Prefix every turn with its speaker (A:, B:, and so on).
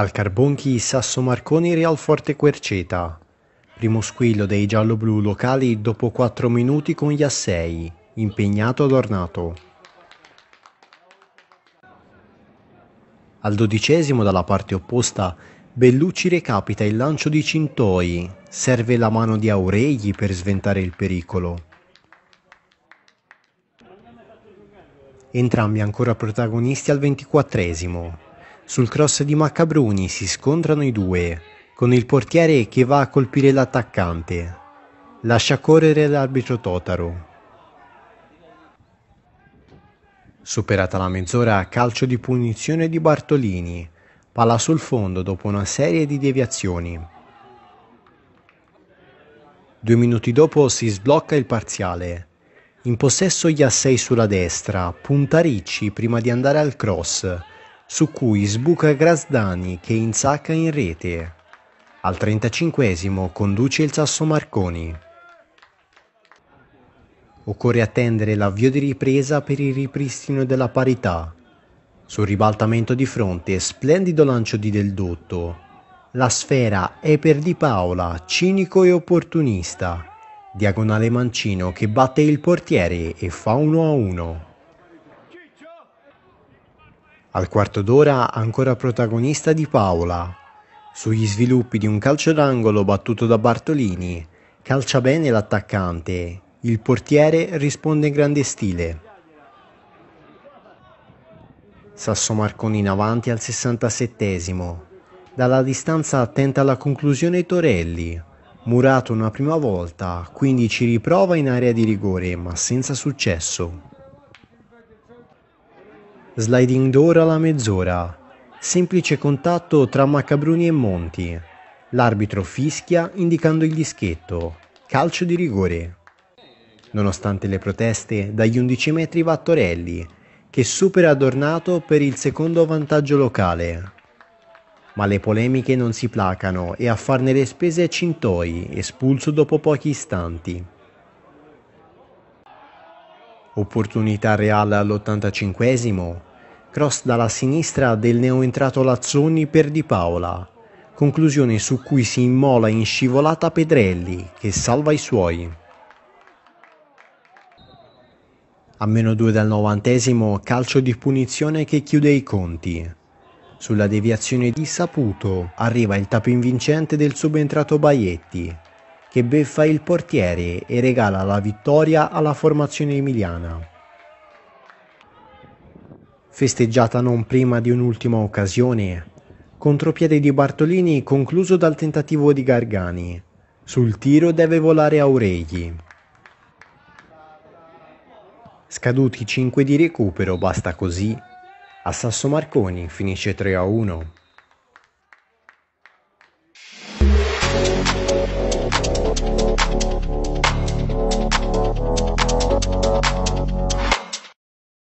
A: Al Carbonchi Sasso Marconi Real Forte Querceta. Primo squillo dei gialloblu locali dopo 4 minuti con gli assei. Impegnato ad Ornato. Al dodicesimo dalla parte opposta Bellucci recapita il lancio di Cintoi. Serve la mano di Auregli per sventare il pericolo. Entrambi ancora protagonisti al ventiquattresimo. Sul cross di Maccabroni si scontrano i due, con il portiere che va a colpire l'attaccante. Lascia correre l'arbitro Totaro. Superata la mezz'ora, calcio di punizione di Bartolini. Palla sul fondo dopo una serie di deviazioni. Due minuti dopo si sblocca il parziale. In possesso gli assei sulla destra, punta Ricci prima di andare al cross su cui sbuca Grasdani che insacca in rete. Al trentacinquesimo conduce il Sasso Marconi. Occorre attendere l'avvio di ripresa per il ripristino della parità. Sul ribaltamento di fronte, splendido lancio di Del Dotto. La sfera è per Di Paola, cinico e opportunista. Diagonale Mancino che batte il portiere e fa 1 a 1 al quarto d'ora ancora protagonista Di Paola, sugli sviluppi di un calcio d'angolo battuto da Bartolini, calcia bene l'attaccante, il portiere risponde in grande stile. Sasso Marconi in avanti al 67 dalla distanza attenta alla conclusione Torelli, murato una prima volta, quindi ci riprova in area di rigore ma senza successo sliding door alla mezz'ora, semplice contatto tra Macabruni e Monti. L'arbitro fischia indicando il dischetto, calcio di rigore. Nonostante le proteste, dagli 11 metri va Torelli, che supera Adornato per il secondo vantaggio locale. Ma le polemiche non si placano e a farne le spese è Cintoi, espulso dopo pochi istanti. Opportunità reale all'85esimo, Cross dalla sinistra del neoentrato Lazzoni per Di Paola. Conclusione su cui si immola in scivolata Pedrelli che salva i suoi. A meno 2 dal novantesimo calcio di punizione che chiude i conti. Sulla deviazione di Saputo arriva il tapin vincente del subentrato Baietti che beffa il portiere e regala la vittoria alla formazione emiliana festeggiata non prima di un'ultima occasione. Contropiede di Bartolini concluso dal tentativo di Gargani. Sul tiro deve volare Aureghi. Scaduti 5 di recupero, basta così. A Sasso Marconi finisce 3 a 1.